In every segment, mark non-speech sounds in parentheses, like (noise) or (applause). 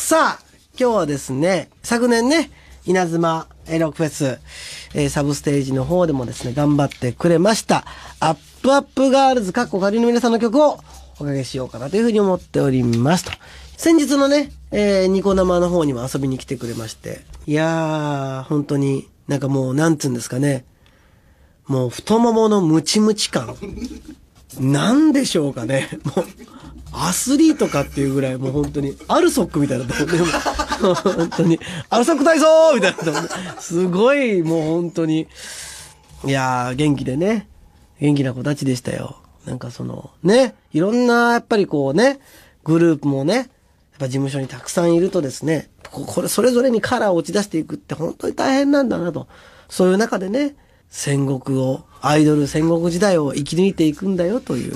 さあ、今日はですね、昨年ね、稲妻ロクフェス、えー、サブステージの方でもですね、頑張ってくれました、アップアップガールズ、かっこ仮の皆さんの曲をおかけしようかなというふうに思っておりますと。先日のね、えー、ニコ生の方にも遊びに来てくれまして、いやー、本当に、なんかもう、なんつうんですかね、もう太もものムチムチ感。なんでしょうかね。もうアスリートかっていうぐらい、もう本当に、アルソックみたいな、も本当に、アルソック体操みたいなすごい、もう本当に。いやー、元気でね。元気な子たちでしたよ。なんかその、ね、いろんな、やっぱりこうね、グループもね、やっぱ事務所にたくさんいるとですね、これ、それぞれにカラーを打ち出していくって本当に大変なんだなと。そういう中でね、戦国を、アイドル戦国時代を生き抜いていくんだよという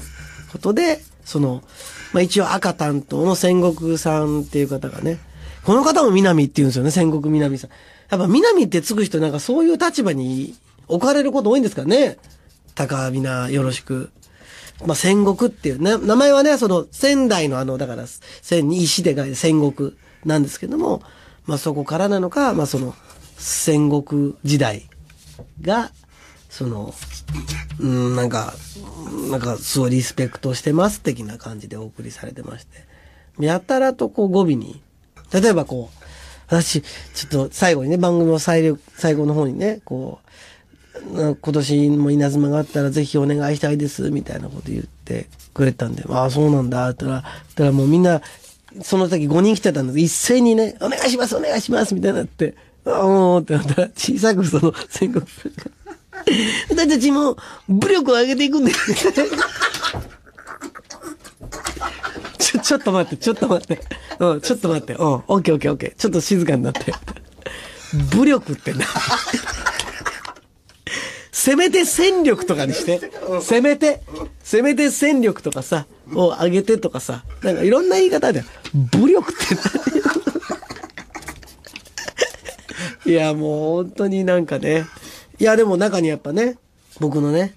ことで、その、まあ一応赤担当の戦国さんっていう方がね、この方も南って言うんですよね、戦国南さん。やっぱ南ってつく人なんかそういう立場に置かれること多いんですかね高みなよろしく。まあ、戦国っていう、ね、名前はね、その仙台のあの、だから、戦に石で書いて戦国なんですけども、まあそこからなのか、まあその戦国時代がその、うん、なんか、なんか、すごいリスペクトしてます的な感じでお送りされてまして。やたらとこう語尾に、例えばこう、私、ちょっと最後にね、番組の最最後の方にね、こう、今年も稲妻があったらぜひお願いしたいです、みたいなこと言ってくれたんで、ああ、そうなんだ、って言ったら、たらもうみんな、その時5人来てたんです。一斉にね、お願いします、お願いします、みたいになって、ああ、ってなったら、小さくその全国私たちも武力を上げていくんだよ。ちょ、ちょっと待って、ちょっと待って。うん、ちょっと待って。うん、オッケーオッケーオッケー。ちょっと静かになって。武力ってな。せめて戦力とかにして。せめて、せめて戦力とかさ、を上げてとかさ。なんかいろんな言い方で、武力って何いや、もう本当になんかね。いや、でも中にやっぱね、僕のね、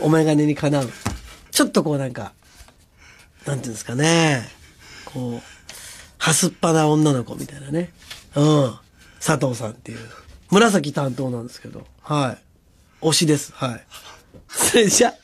お眼鏡にかなう、ちょっとこうなんか、なんていうんですかね、こう、はすっぱな女の子みたいなね。うん。佐藤さんっていう。紫担当なんですけど。はい。推しです。はい。そ (laughs) れじゃ。